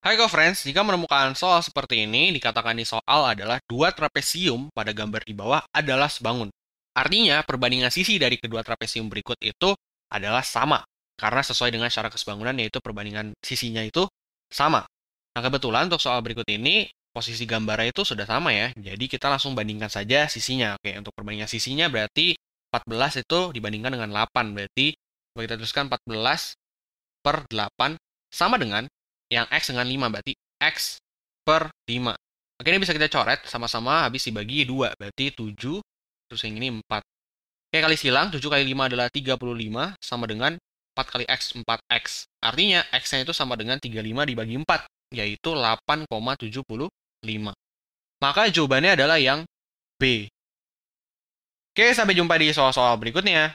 Hai kau friends, jika menemukan soal seperti ini, dikatakan di soal adalah dua trapesium pada gambar di bawah adalah sebangun. Artinya, perbandingan sisi dari kedua trapesium berikut itu adalah sama, karena sesuai dengan syarat kesebangunan yaitu perbandingan sisinya itu sama. Nah kebetulan untuk soal berikut ini, posisi gambarnya itu sudah sama ya, jadi kita langsung bandingkan saja sisinya. Oke, untuk perbandingan sisinya berarti 14 itu dibandingkan dengan 8, berarti kita teruskan 14 per 8 sama dengan yang X dengan 5, berarti X per 5. Oke, ini bisa kita coret sama-sama, habis dibagi 2, berarti 7, terus yang ini 4. Oke, kali silang, 7 kali 5 adalah 35, sama dengan 4 kali X, 4X. Artinya, X-nya itu sama dengan 35 dibagi 4, yaitu 8,75. Maka jawabannya adalah yang B. Oke, sampai jumpa di soal-soal berikutnya.